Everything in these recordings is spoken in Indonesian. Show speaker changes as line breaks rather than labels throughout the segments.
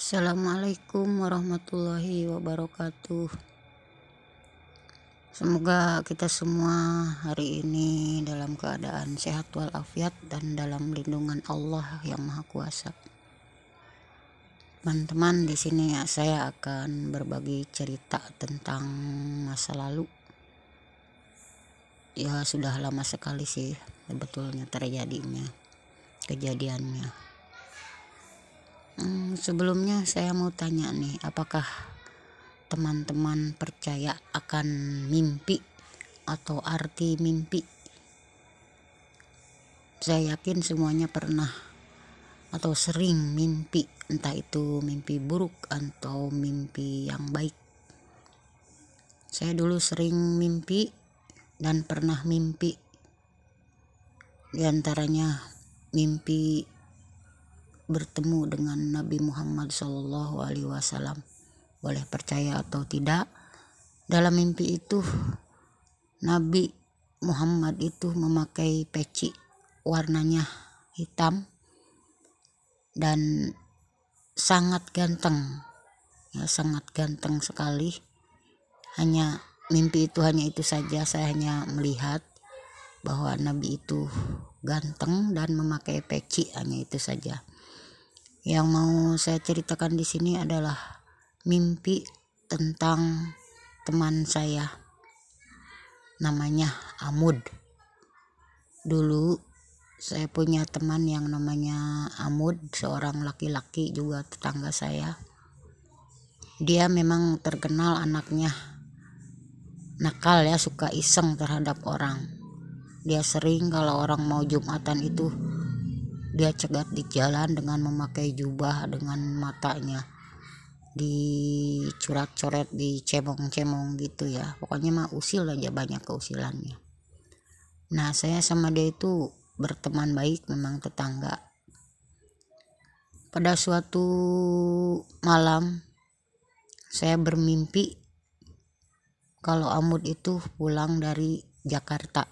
Assalamualaikum warahmatullahi wabarakatuh. Semoga kita semua hari ini dalam keadaan sehat walafiat dan dalam lindungan Allah yang Maha Kuasa. Teman-teman, di sini ya saya akan berbagi cerita tentang masa lalu. Ya, sudah lama sekali sih sebetulnya terjadinya kejadiannya hmm, sebelumnya saya mau tanya nih apakah teman-teman percaya akan mimpi atau arti mimpi saya yakin semuanya pernah atau sering mimpi entah itu mimpi buruk atau mimpi yang baik saya dulu sering mimpi dan pernah mimpi diantaranya mimpi bertemu dengan Nabi Muhammad Shallallahu Alaihi Wasallam boleh percaya atau tidak dalam mimpi itu Nabi Muhammad itu memakai peci warnanya hitam dan sangat ganteng ya sangat ganteng sekali hanya mimpi itu hanya itu saja saya hanya melihat bahwa Nabi itu ganteng dan memakai peci hanya itu saja yang mau saya ceritakan di sini adalah mimpi tentang teman saya. Namanya Amud. Dulu saya punya teman yang namanya Amud, seorang laki-laki juga tetangga saya. Dia memang terkenal anaknya nakal ya, suka iseng terhadap orang. Dia sering kalau orang mau jumatan itu dia cegat di jalan dengan memakai jubah dengan matanya dicurat coret dicemong-cemong gitu ya pokoknya mah usil aja banyak keusilannya nah saya sama dia itu berteman baik memang tetangga pada suatu malam saya bermimpi kalau Amud itu pulang dari Jakarta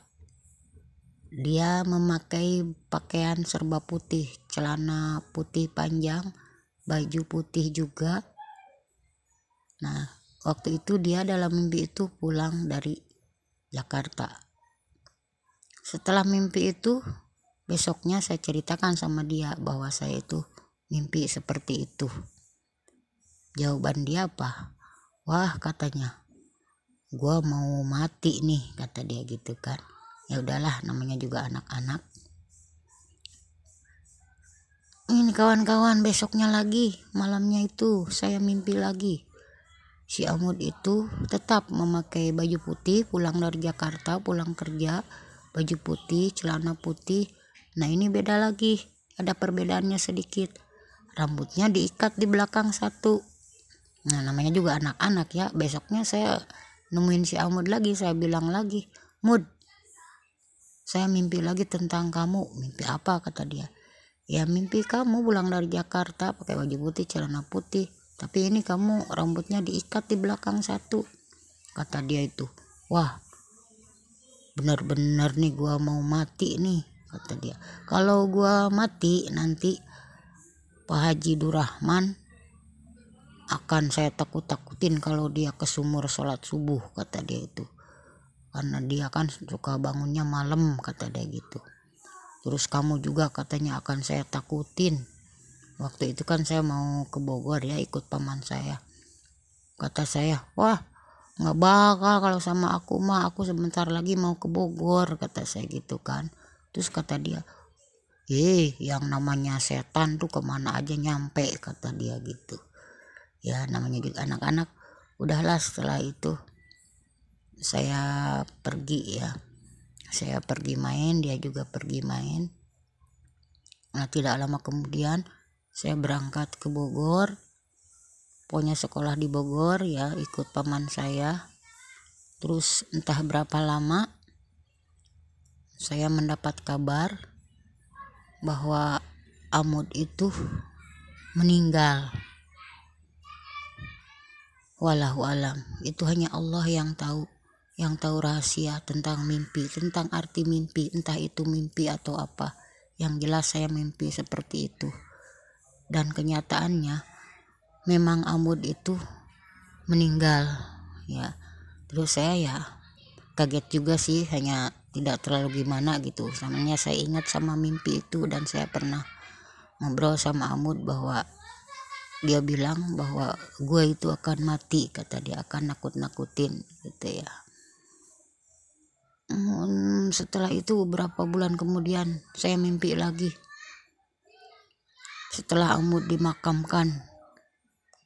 dia memakai pakaian serba putih, celana putih panjang, baju putih juga. Nah, waktu itu dia dalam mimpi itu pulang dari Jakarta. Setelah mimpi itu, besoknya saya ceritakan sama dia bahwa saya itu mimpi seperti itu. Jawaban dia apa? Wah, katanya, gue mau mati nih, kata dia gitu kan ya udahlah namanya juga anak-anak ini kawan-kawan besoknya lagi malamnya itu saya mimpi lagi si Amud itu tetap memakai baju putih pulang dari Jakarta pulang kerja baju putih celana putih nah ini beda lagi ada perbedaannya sedikit rambutnya diikat di belakang satu nah namanya juga anak-anak ya besoknya saya nemuin si Amud lagi saya bilang lagi Mud saya mimpi lagi tentang kamu mimpi apa kata dia ya mimpi kamu pulang dari Jakarta pakai baju putih celana putih tapi ini kamu rambutnya diikat di belakang satu kata dia itu wah benar-benar nih gua mau mati nih kata dia kalau gua mati nanti Pak Haji Durahman akan saya takut-takutin kalau dia ke sumur sholat subuh kata dia itu karena dia kan suka bangunnya malam kata dia gitu terus kamu juga katanya akan saya takutin waktu itu kan saya mau ke Bogor ya ikut paman saya kata saya wah nggak bakal kalau sama aku mah aku sebentar lagi mau ke Bogor kata saya gitu kan terus kata dia eh yang namanya setan tuh kemana aja nyampe kata dia gitu ya namanya juga anak-anak udahlah setelah itu saya pergi ya saya pergi main dia juga pergi main nah tidak lama kemudian saya berangkat ke Bogor punya sekolah di Bogor ya ikut paman saya terus entah berapa lama saya mendapat kabar bahwa Amud itu meninggal walau alam itu hanya Allah yang tahu yang tahu rahasia tentang mimpi, tentang arti mimpi, entah itu mimpi atau apa. Yang jelas saya mimpi seperti itu. Dan kenyataannya memang Amud itu meninggal ya. Terus saya ya kaget juga sih hanya tidak terlalu gimana gitu. Namanya saya ingat sama mimpi itu dan saya pernah ngobrol sama Amud bahwa dia bilang bahwa gue itu akan mati kata dia akan nakut-nakutin gitu ya setelah itu beberapa bulan kemudian saya mimpi lagi setelah Amut dimakamkan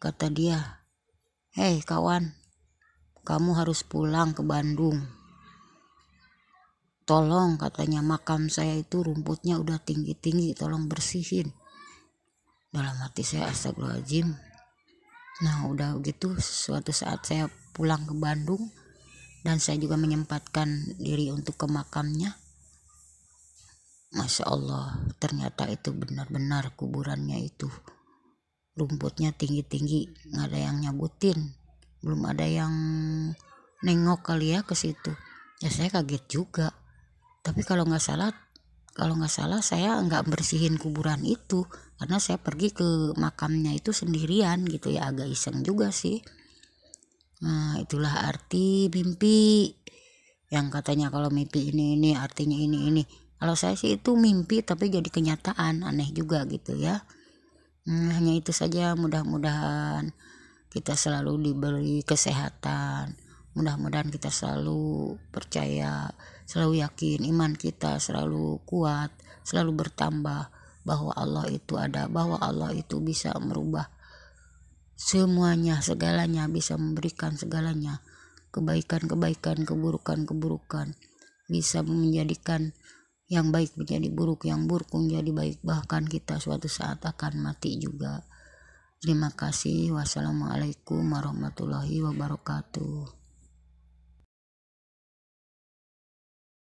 kata dia hei kawan kamu harus pulang ke Bandung tolong katanya makam saya itu rumputnya udah tinggi-tinggi tolong bersihin dalam hati saya astagfirullahaladzim nah udah gitu suatu saat saya pulang ke Bandung dan saya juga menyempatkan diri untuk ke makamnya Masya Allah ternyata itu benar-benar kuburannya itu rumputnya tinggi-tinggi nggak ada yang nyabutin belum ada yang nengok kali ya ke situ ya saya kaget juga tapi kalau nggak salah kalau nggak salah saya nggak bersihin kuburan itu karena saya pergi ke makamnya itu sendirian gitu ya agak iseng juga sih Nah, itulah arti mimpi. Yang katanya kalau mimpi ini ini artinya ini ini. Kalau saya sih itu mimpi tapi jadi kenyataan, aneh juga gitu ya. Hmm, hanya itu saja mudah-mudahan kita selalu diberi kesehatan. Mudah-mudahan kita selalu percaya, selalu yakin, iman kita selalu kuat, selalu bertambah bahwa Allah itu ada, bahwa Allah itu bisa merubah semuanya segalanya bisa memberikan segalanya kebaikan-kebaikan keburukan-keburukan bisa menjadikan yang baik menjadi buruk yang buruk menjadi baik bahkan kita suatu saat akan mati juga terima kasih wassalamualaikum warahmatullahi wabarakatuh